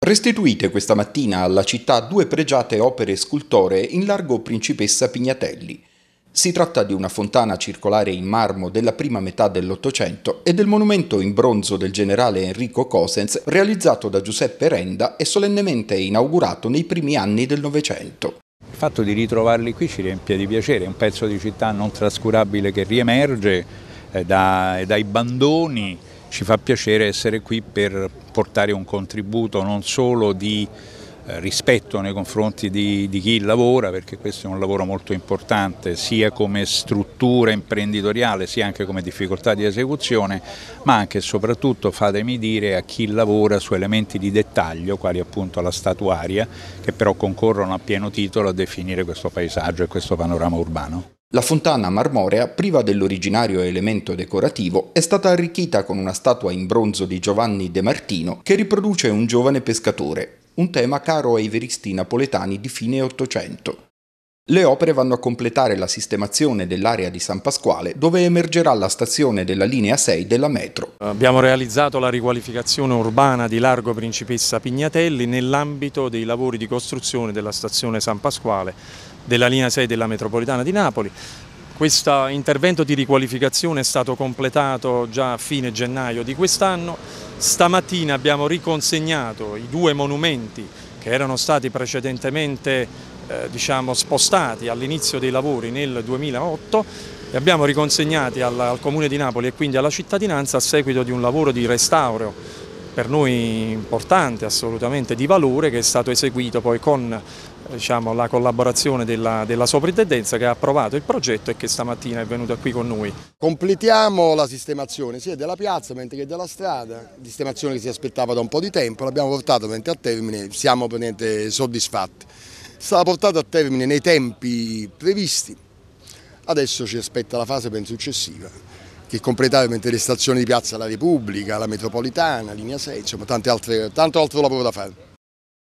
Restituite questa mattina alla città due pregiate opere scultoree in largo Principessa Pignatelli. Si tratta di una fontana circolare in marmo della prima metà dell'Ottocento e del monumento in bronzo del generale Enrico Cosens realizzato da Giuseppe Renda e solennemente inaugurato nei primi anni del Novecento. Il fatto di ritrovarli qui ci riempie di piacere, è un pezzo di città non trascurabile che riemerge eh, dai bandoni ci fa piacere essere qui per portare un contributo non solo di eh, rispetto nei confronti di, di, chi lavora perché questo è un lavoro molto importante sia come struttura imprenditoriale sia anche come difficoltà di esecuzione ma anche e soprattutto fatemi dire a chi lavora su elementi di dettaglio quali appunto la statuaria che però concorrono a pieno titolo a definire questo paesaggio e questo panorama urbano. La fontana marmorea, priva dell'originario elemento decorativo, è stata arricchita con una statua in bronzo di Giovanni De Martino che riproduce un giovane pescatore, un tema caro ai veristi napoletani di fine Ottocento. Le opere vanno a completare la sistemazione dell'area di San Pasquale dove emergerà la stazione della linea 6 della metro. Abbiamo realizzato la riqualificazione urbana di Largo Principessa Pignatelli nell'ambito dei lavori di costruzione della stazione San Pasquale della linea 6 della metropolitana di Napoli. Questo intervento di riqualificazione è stato completato già a fine gennaio di quest'anno. Stamattina abbiamo riconsegnato i due monumenti che erano stati precedentemente eh, diciamo, spostati all'inizio dei lavori nel 2008 e abbiamo riconsegnati al, al Comune di Napoli e quindi alla cittadinanza a seguito di un lavoro di restauro per noi importante, assolutamente di valore, che è stato eseguito poi con eh, diciamo, la collaborazione della, della sovrintendenza che ha approvato il progetto e che stamattina è venuta qui con noi. Completiamo la sistemazione sia della piazza mentre che della strada, sistemazione che si aspettava da un po' di tempo, l'abbiamo portata a termine, siamo soddisfatti stata portata a termine nei tempi previsti. Adesso ci aspetta la fase ben successiva, che completamente le stazioni di Piazza della Repubblica, la metropolitana, linea 6, insomma tanto altro lavoro da fare.